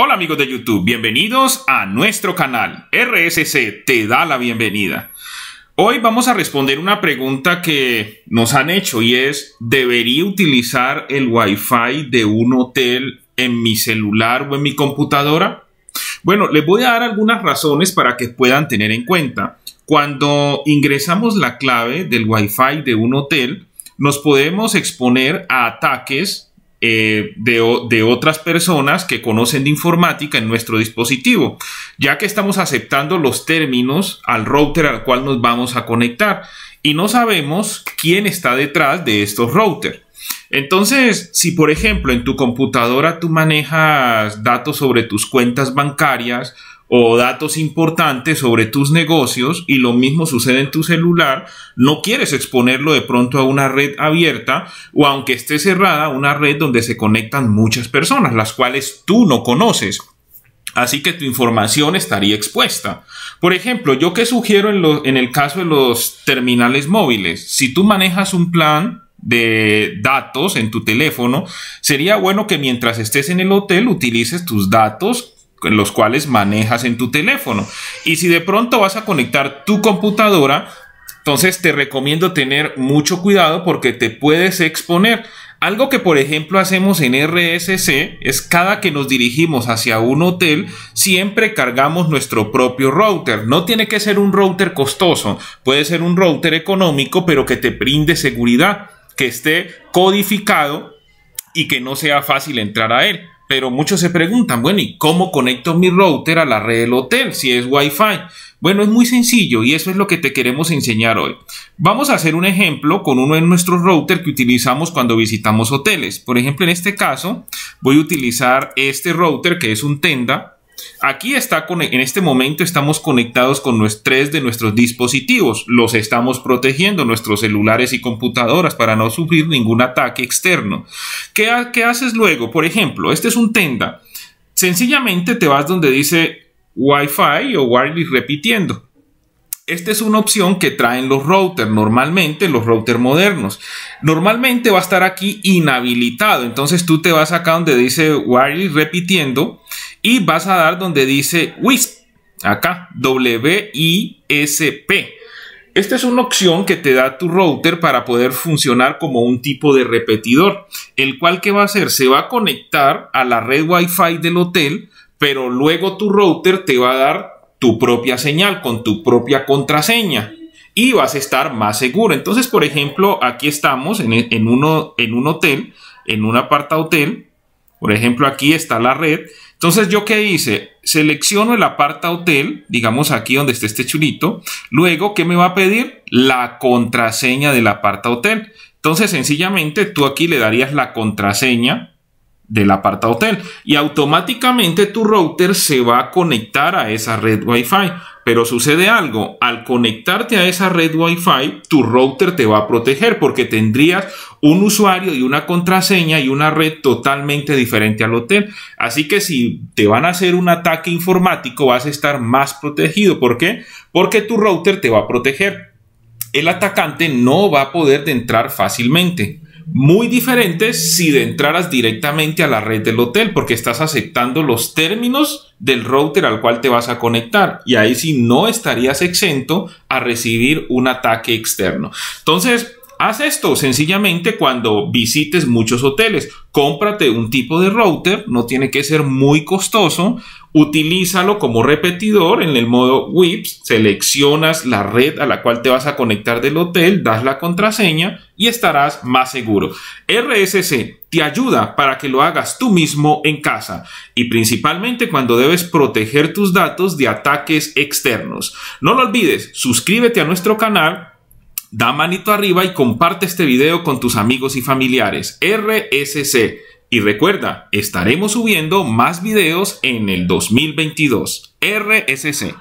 Hola amigos de YouTube, bienvenidos a nuestro canal. RSC te da la bienvenida. Hoy vamos a responder una pregunta que nos han hecho y es, ¿debería utilizar el Wi-Fi de un hotel en mi celular o en mi computadora? Bueno, les voy a dar algunas razones para que puedan tener en cuenta. Cuando ingresamos la clave del Wi-Fi de un hotel, nos podemos exponer a ataques eh, de, de, otras personas que conocen de informática en nuestro dispositivo, ya que estamos aceptando los términos al router al cual nos vamos a conectar y no sabemos quién está detrás de estos routers. Entonces, si por ejemplo en tu computadora tú manejas datos sobre tus cuentas bancarias o datos importantes sobre tus negocios y lo mismo sucede en tu celular, no quieres exponerlo de pronto a una red abierta o aunque esté cerrada, una red donde se conectan muchas personas, las cuales tú no conoces. Así que tu información estaría expuesta. Por ejemplo, yo que sugiero en, en el caso de los terminales móviles, si tú manejas un plan de datos en tu teléfono, sería bueno que mientras estés en el hotel utilices tus datos los cuales manejas en tu teléfono. Y si de pronto vas a conectar tu computadora, entonces te recomiendo tener mucho cuidado porque te puedes exponer. Algo que por ejemplo hacemos en RSC es cada que nos dirigimos hacia un hotel, siempre cargamos nuestro propio router. No tiene que ser un router costoso, puede ser un router económico pero que te brinde seguridad, que esté codificado y que no sea fácil entrar a él. Pero muchos se preguntan, bueno, ¿y cómo conecto mi router a la red del hotel si es Wi-Fi? Bueno, es muy sencillo y eso es lo que te queremos enseñar hoy. Vamos a hacer un ejemplo con uno de nuestros routers que utilizamos cuando visitamos hoteles. Por ejemplo, en este caso voy a utilizar este router que es un Tenda Aquí está con, en este momento estamos conectados con nuestros tres de nuestros dispositivos. Los estamos protegiendo, nuestros celulares y computadoras, para no sufrir ningún ataque externo. ¿Qué, qué haces luego? Por ejemplo, este es un tenda. Sencillamente te vas donde dice Wi-Fi o wireless repitiendo. Esta es una opción que traen los routers, normalmente los routers modernos. Normalmente va a estar aquí inhabilitado, entonces tú te vas acá donde dice wireless repitiendo y vas a dar donde dice WISP, acá, W-I-S-P. Esta es una opción que te da tu router para poder funcionar como un tipo de repetidor, el cual que va a hacer, se va a conectar a la red Wi-Fi del hotel, pero luego tu router te va a dar tu propia señal con tu propia contraseña y vas a estar más seguro. Entonces, por ejemplo, aquí estamos en, uno, en un hotel, en un aparta hotel. Por ejemplo, aquí está la red entonces, ¿yo qué hice? Selecciono el aparta hotel, digamos aquí donde está este chulito. Luego, ¿qué me va a pedir? La contraseña del aparta hotel. Entonces, sencillamente, tú aquí le darías la contraseña del aparta hotel y automáticamente tu router se va a conectar a esa red Wi-Fi. Pero sucede algo, al conectarte a esa red Wi-Fi, tu router te va a proteger porque tendrías un usuario y una contraseña y una red totalmente diferente al hotel. Así que si te van a hacer un ataque informático, vas a estar más protegido. ¿Por qué? Porque tu router te va a proteger. El atacante no va a poder entrar fácilmente. Muy diferentes si de entraras directamente a la red del hotel porque estás aceptando los términos del router al cual te vas a conectar y ahí sí no estarías exento a recibir un ataque externo. Entonces, Haz esto sencillamente cuando visites muchos hoteles. Cómprate un tipo de router, no tiene que ser muy costoso. Utilízalo como repetidor en el modo WIPS. Seleccionas la red a la cual te vas a conectar del hotel, das la contraseña y estarás más seguro. RSC te ayuda para que lo hagas tú mismo en casa y principalmente cuando debes proteger tus datos de ataques externos. No lo olvides, suscríbete a nuestro canal Da manito arriba y comparte este video con tus amigos y familiares. RSC. Y recuerda, estaremos subiendo más videos en el 2022. RSC.